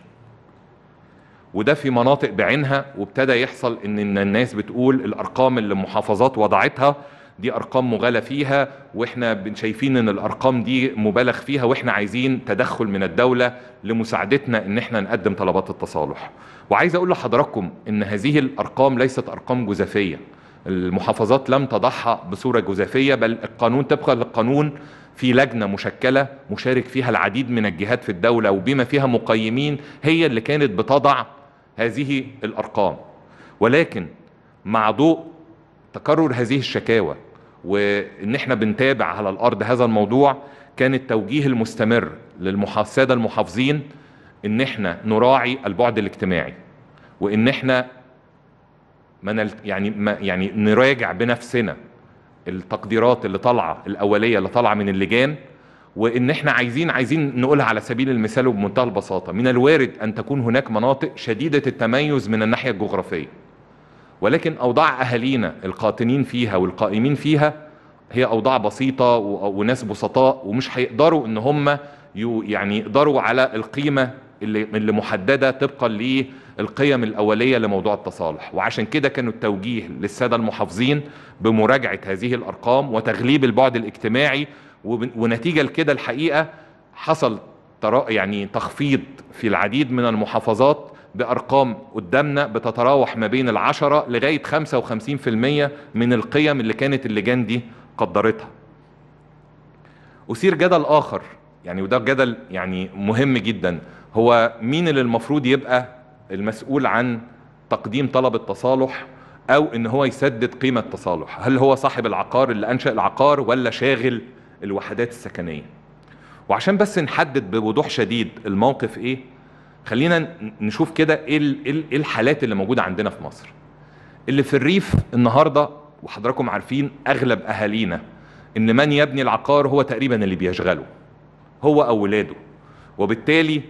وده في مناطق بعينها وابتدى يحصل ان الناس بتقول الارقام اللي المحافظات وضعتها دي ارقام مغالى فيها واحنا شايفين ان الارقام دي مبالغ فيها واحنا عايزين تدخل من الدوله لمساعدتنا ان احنا نقدم طلبات التصالح وعايز اقول لحضراتكم ان هذه الارقام ليست ارقام جزافيه المحافظات لم تضعها بصوره جزافيه بل القانون طبقا للقانون في لجنه مشكله مشارك فيها العديد من الجهات في الدوله وبما فيها مقيمين هي اللي كانت بتضع هذه الارقام ولكن مع ضوء تكرر هذه الشكاوى وان احنا بنتابع على الارض هذا الموضوع كان التوجيه المستمر للمحاسدة المحافظين ان احنا نراعي البعد الاجتماعي وان احنا ما يعني ما يعني نراجع بنفسنا التقديرات اللي طالعه الاوليه اللي طالعه من اللجان وان احنا عايزين عايزين نقولها على سبيل المثال وبمنتهى البساطه من الوارد ان تكون هناك مناطق شديده التميز من الناحيه الجغرافيه ولكن اوضاع اهالينا القاطنين فيها والقائمين فيها هي اوضاع بسيطه وناس بسطاء ومش هيقدروا ان هم يعني يقدروا على القيمه اللي, اللي محدده طبقا للقيم الاوليه لموضوع التصالح وعشان كده كانوا التوجيه للساده المحافظين بمراجعه هذه الارقام وتغليب البعد الاجتماعي ونتيجه لكده الحقيقه حصل يعني تخفيض في العديد من المحافظات بارقام قدامنا بتتراوح ما بين العشرة لغايه 55% من القيم اللي كانت اللجان دي قدرتها. اثير جدل اخر يعني وده جدل يعني مهم جدا هو مين اللي المفروض يبقى المسؤول عن تقديم طلب التصالح او ان هو يسدد قيمه التصالح هل هو صاحب العقار اللي انشا العقار ولا شاغل الوحدات السكنيه وعشان بس نحدد بوضوح شديد الموقف ايه خلينا نشوف كده إيه, إيه, ايه الحالات اللي موجوده عندنا في مصر اللي في الريف النهارده وحضراتكم عارفين اغلب اهالينا ان من يبني العقار هو تقريبا اللي بيشغله هو او ولاده وبالتالي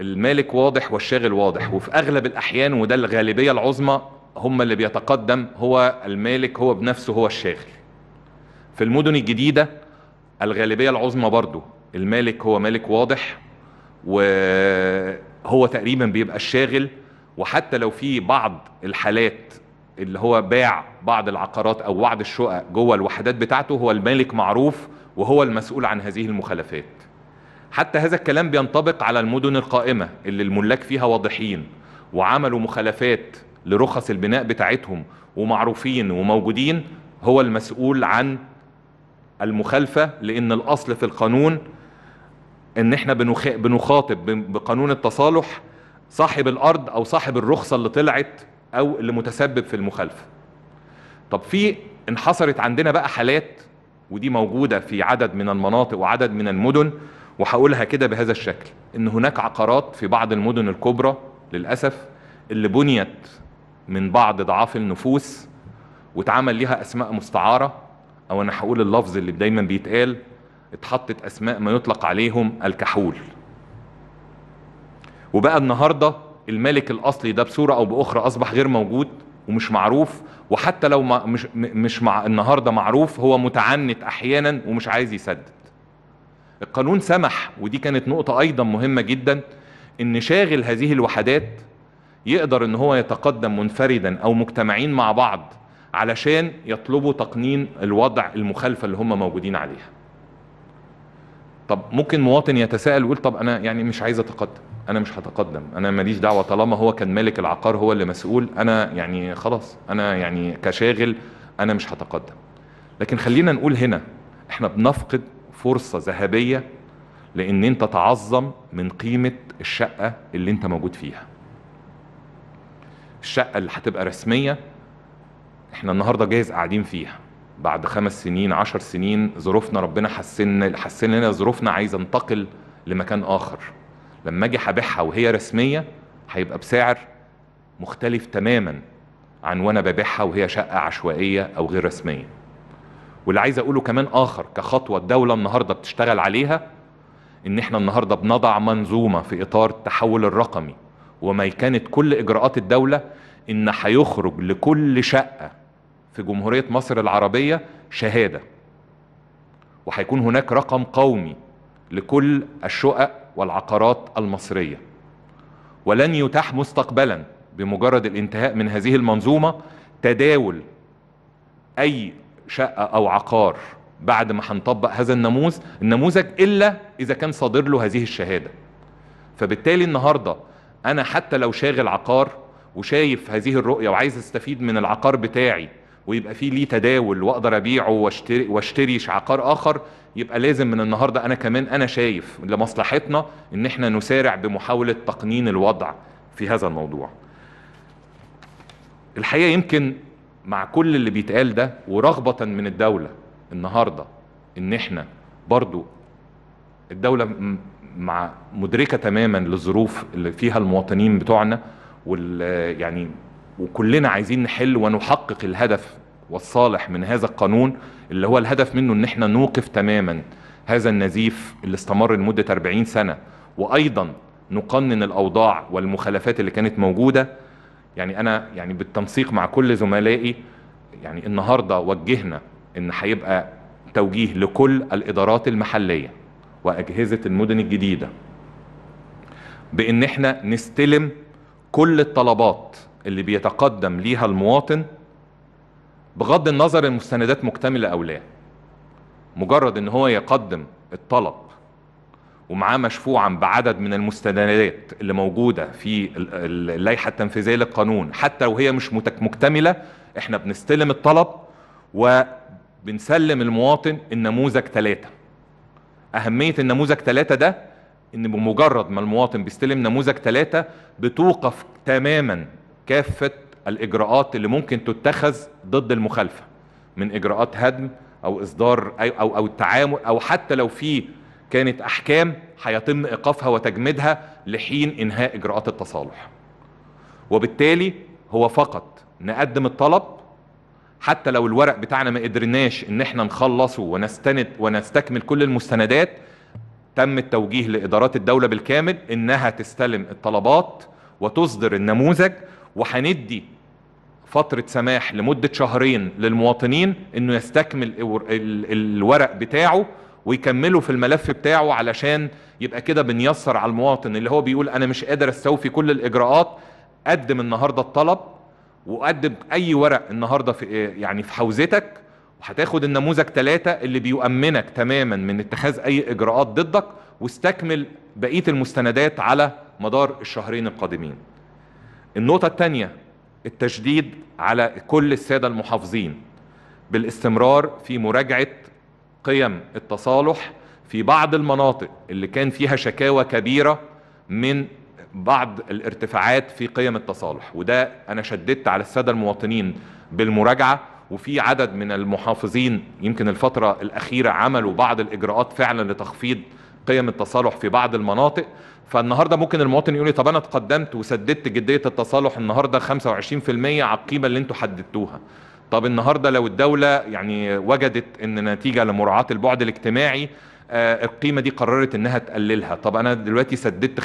المالك واضح والشاغل واضح وفي اغلب الاحيان وده الغالبيه العظمى هم اللي بيتقدم هو المالك هو بنفسه هو الشاغل في المدن الجديده الغالبيه العظمى برضو المالك هو مالك واضح وهو تقريبا بيبقى الشاغل وحتى لو في بعض الحالات اللي هو باع بعض العقارات او بعض الشقق جوه الوحدات بتاعته هو المالك معروف وهو المسؤول عن هذه المخالفات حتى هذا الكلام بينطبق على المدن القائمة اللي الملاك فيها واضحين وعملوا مخالفات لرخص البناء بتاعتهم ومعروفين وموجودين هو المسؤول عن المخالفة لأن الأصل في القانون إن إحنا بنخاطب بقانون التصالح صاحب الأرض أو صاحب الرخصة اللي طلعت أو اللي متسبب في المخالفة طب في انحصرت عندنا بقى حالات ودي موجودة في عدد من المناطق وعدد من المدن وهقولها كده بهذا الشكل ان هناك عقارات في بعض المدن الكبرى للأسف اللي بنيت من بعض ضعاف النفوس واتعمل ليها أسماء مستعارة او انا هقول اللفظ اللي دايما بيتقال اتحطت اسماء ما يطلق عليهم الكحول وبقى النهارده الملك الاصلي ده بصوره او باخرى اصبح غير موجود ومش معروف وحتى لو ما مش مش مع النهارده معروف هو متعنت احيانا ومش عايز يسدد القانون سمح ودي كانت نقطه ايضا مهمه جدا ان شاغل هذه الوحدات يقدر ان هو يتقدم منفردا او مجتمعين مع بعض علشان يطلبوا تقنين الوضع المخالفة اللي هم موجودين عليها طب ممكن مواطن يتساءل ويقول طب انا يعني مش عايز اتقدم انا مش هتقدم انا ماليش دعوه طالما هو كان مالك العقار هو اللي مسؤول انا يعني خلاص انا يعني كشاغل انا مش هتقدم لكن خلينا نقول هنا احنا بنفقد فرصه ذهبيه لان انت تعظم من قيمه الشقه اللي انت موجود فيها الشقه اللي هتبقى رسميه احنا النهارده جايز قاعدين فيها بعد خمس سنين عشر سنين ظروفنا ربنا حسن حسن لنا ظروفنا عايز انتقل لمكان اخر لما اجي هبيعها وهي رسميه هيبقى بسعر مختلف تماما عن وانا ببيعها وهي شقه عشوائيه او غير رسميه واللي عايز اقوله كمان اخر كخطوه الدوله النهارده بتشتغل عليها ان احنا النهارده بنضع منظومه في اطار التحول الرقمي كانت كل اجراءات الدوله ان هيخرج لكل شقه في جمهورية مصر العربية شهادة وهيكون هناك رقم قومي لكل الشقق والعقارات المصرية ولن يتاح مستقبلا بمجرد الانتهاء من هذه المنظومة تداول أي شقة أو عقار بعد ما هنطبق هذا النموذج النموذج إلا إذا كان صادر له هذه الشهادة فبالتالي النهاردة أنا حتى لو شاغل عقار وشايف هذه الرؤية وعايز استفيد من العقار بتاعي ويبقى في ليه تداول واقدر ابيعه واشتري واشتري عقار اخر يبقى لازم من النهارده انا كمان انا شايف لمصلحتنا ان احنا نسارع بمحاوله تقنين الوضع في هذا الموضوع. الحقيقه يمكن مع كل اللي بيتقال ده ورغبه من الدوله النهارده ان احنا برضو الدوله مع مدركه تماما للظروف اللي فيها المواطنين بتوعنا وال يعني وكلنا عايزين نحل ونحقق الهدف والصالح من هذا القانون اللي هو الهدف منه ان احنا نوقف تماما هذا النزيف اللي استمر لمدة 40 سنة وأيضا نقنن الأوضاع والمخالفات اللي كانت موجودة يعني أنا يعني بالتنسيق مع كل زملائي يعني النهاردة وجهنا إن هيبقى توجيه لكل الإدارات المحلية وأجهزة المدن الجديدة بإن احنا نستلم كل الطلبات اللي بيتقدم ليها المواطن بغض النظر المستندات مكتمله او لا مجرد ان هو يقدم الطلب ومعاه مشفوعا بعدد من المستندات اللي موجوده في اللائحه التنفيذيه للقانون حتى وهي مش مكتمله احنا بنستلم الطلب وبنسلم المواطن النموذج ثلاثه اهميه النموذج ثلاثه ده ان بمجرد ما المواطن بيستلم نموذج ثلاثه بتوقف تماما كافه الاجراءات اللي ممكن تتخذ ضد المخالفه من اجراءات هدم او اصدار او او التعامل او حتى لو في كانت احكام هيتم ايقافها وتجميدها لحين انهاء اجراءات التصالح وبالتالي هو فقط نقدم الطلب حتى لو الورق بتاعنا ما قدرناش ان احنا نخلصه ونستند ونستكمل كل المستندات تم التوجيه لادارات الدوله بالكامل انها تستلم الطلبات وتصدر النموذج وهندي فترة سماح لمدة شهرين للمواطنين انه يستكمل الورق بتاعه ويكملوا في الملف بتاعه علشان يبقى كده بنيسر على المواطن اللي هو بيقول انا مش قادر استوفي كل الاجراءات قدم النهارده الطلب وقدم اي ورق النهارده في يعني في حوزتك وهتاخد النموذج ثلاثة اللي بيؤمنك تماما من اتخاذ اي اجراءات ضدك واستكمل بقيه المستندات على مدار الشهرين القادمين النقطة الثانية التشديد على كل السادة المحافظين بالاستمرار في مراجعة قيم التصالح في بعض المناطق اللي كان فيها شكاوى كبيرة من بعض الارتفاعات في قيم التصالح وده أنا شددت على السادة المواطنين بالمراجعة وفي عدد من المحافظين يمكن الفترة الأخيرة عملوا بعض الإجراءات فعلا لتخفيض قيم التصالح في بعض المناطق فالنهارده ممكن المواطن يقول لي طب انا اتقدمت وسددت جديه التصالح النهارده 25% على القيمه اللي انتم حددتوها طب النهارده لو الدوله يعني وجدت ان نتيجه لمراعاه البعد الاجتماعي آه، القيمه دي قررت انها تقللها طب انا دلوقتي سددت 25%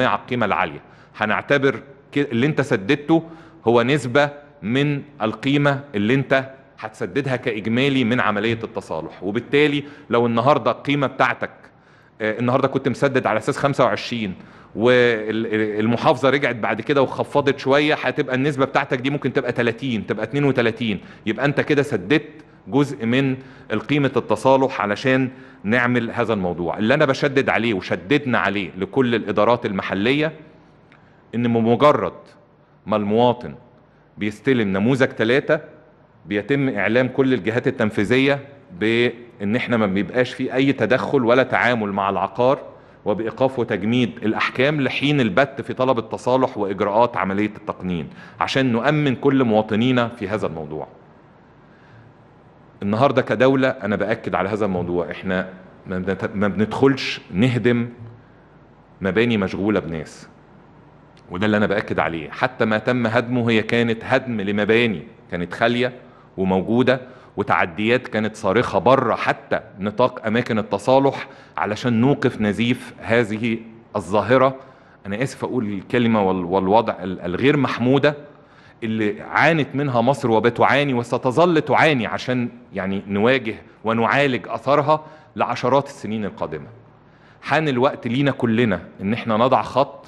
على القيمه العاليه هنعتبر اللي انت سددته هو نسبه من القيمه اللي انت هتسددها كاجمالي من عمليه التصالح وبالتالي لو النهارده القيمه بتاعتك آه، النهارده كنت مسدد على اساس 25 والمحافظه رجعت بعد كده وخفضت شويه هتبقى النسبه بتاعتك دي ممكن تبقى 30 تبقى 32 يبقى انت كده سددت جزء من قيمه التصالح علشان نعمل هذا الموضوع اللي انا بشدد عليه وشددنا عليه لكل الادارات المحليه ان بمجرد ما المواطن بيستلم نموذج ثلاثة بيتم اعلام كل الجهات التنفيذيه بان احنا ما بيبقاش في اي تدخل ولا تعامل مع العقار وبايقاف وتجميد الاحكام لحين البت في طلب التصالح واجراءات عمليه التقنين عشان نؤمن كل مواطنينا في هذا الموضوع. النهارده كدوله انا باكد على هذا الموضوع احنا ما بندخلش نهدم مباني مشغوله بناس. وده اللي انا باكد عليه، حتى ما تم هدمه هي كانت هدم لمباني كانت خاليه وموجوده وتعديات كانت صارخه بره حتى نطاق اماكن التصالح علشان نوقف نزيف هذه الظاهره انا اسف اقول الكلمه والوضع الغير محموده اللي عانت منها مصر وبتعاني وستظل تعاني عشان يعني نواجه ونعالج اثرها لعشرات السنين القادمه. حان الوقت لينا كلنا ان احنا نضع خط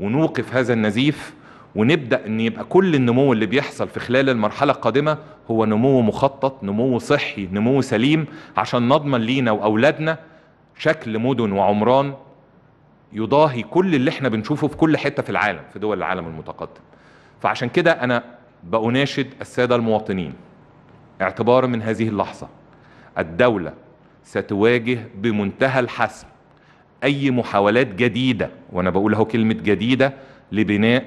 ونوقف هذا النزيف ونبدا ان يبقى كل النمو اللي بيحصل في خلال المرحله القادمه هو نمو مخطط نمو صحي نمو سليم عشان نضمن لينا واولادنا شكل مدن وعمران يضاهي كل اللي احنا بنشوفه في كل حته في العالم في دول العالم المتقدم فعشان كده انا بأناشد الساده المواطنين اعتبارا من هذه اللحظه الدوله ستواجه بمنتهى الحسم اي محاولات جديده وانا بقول اهو كلمه جديده لبناء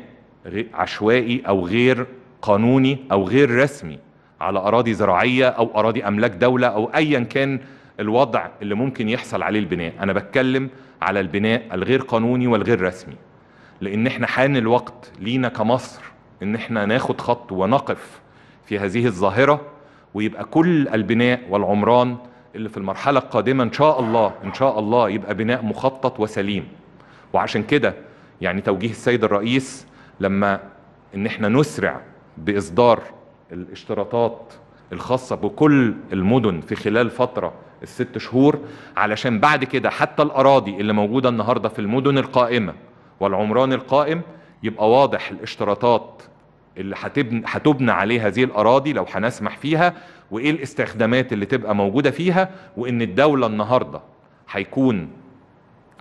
عشوائي او غير قانوني او غير رسمي على اراضي زراعيه او اراضي املاك دوله او ايا كان الوضع اللي ممكن يحصل عليه البناء انا بتكلم على البناء الغير قانوني والغير رسمي لان احنا حان الوقت لينا كمصر ان احنا ناخد خط ونقف في هذه الظاهره ويبقى كل البناء والعمران اللي في المرحله القادمه ان شاء الله ان شاء الله يبقى بناء مخطط وسليم وعشان كده يعني توجيه السيد الرئيس لما ان احنا نسرع باصدار الاشتراطات الخاصة بكل المدن في خلال فترة الست شهور علشان بعد كده حتى الأراضي اللي موجودة النهاردة في المدن القائمة والعمران القائم يبقى واضح الاشتراطات اللي هتبنى عليه هذه الأراضي لو هنسمح فيها وإيه الاستخدامات اللي تبقى موجودة فيها وإن الدولة النهاردة هيكون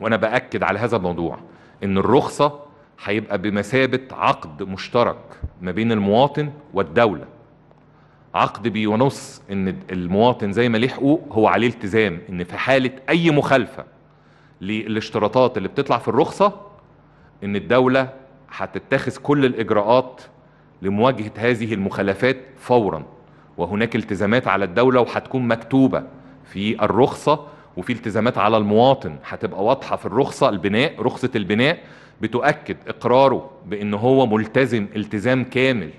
وأنا بأكد على هذا الموضوع إن الرخصة هيبقى بمثابة عقد مشترك ما بين المواطن والدولة عقد بينص ان المواطن زي ما ليه حقوق هو عليه التزام ان في حالة اي مخالفة للاشتراطات اللي بتطلع في الرخصة ان الدولة هتتخذ كل الاجراءات لمواجهة هذه المخالفات فورا وهناك التزامات على الدولة وهتكون مكتوبة في الرخصة وفي التزامات على المواطن هتبقى واضحه في الرخصه البناء رخصه البناء بتؤكد اقراره بان هو ملتزم التزام كامل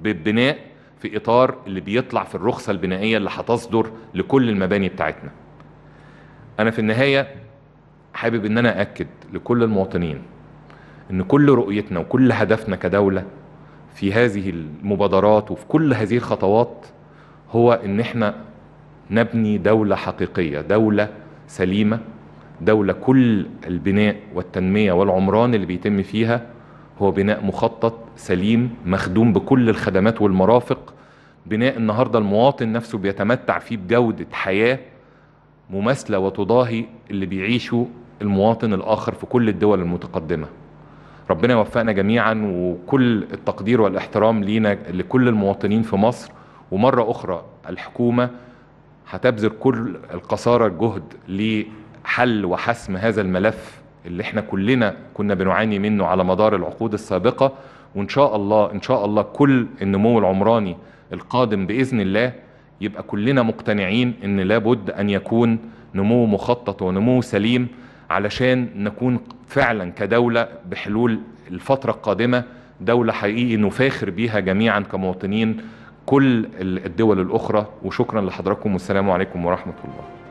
بالبناء في اطار اللي بيطلع في الرخصه البنائيه اللي هتصدر لكل المباني بتاعتنا. انا في النهايه حابب ان انا اكد لكل المواطنين ان كل رؤيتنا وكل هدفنا كدوله في هذه المبادرات وفي كل هذه الخطوات هو ان احنا نبني دوله حقيقيه، دوله سليمه دوله كل البناء والتنميه والعمران اللي بيتم فيها هو بناء مخطط سليم مخدوم بكل الخدمات والمرافق بناء النهارده المواطن نفسه بيتمتع فيه بجوده حياه مماثله وتضاهي اللي بيعيشه المواطن الاخر في كل الدول المتقدمه ربنا يوفقنا جميعا وكل التقدير والاحترام لينا لكل المواطنين في مصر ومره اخرى الحكومه هتبذل كل القصارى الجهد لحل وحسم هذا الملف اللي احنا كلنا كنا بنعاني منه على مدار العقود السابقة وان شاء الله ان شاء الله كل النمو العمراني القادم باذن الله يبقى كلنا مقتنعين ان لابد ان يكون نمو مخطط ونمو سليم علشان نكون فعلا كدولة بحلول الفترة القادمة دولة حقيقي نفاخر بيها جميعا كمواطنين كل الدول الأخرى وشكرا لحضراتكم والسلام عليكم ورحمة الله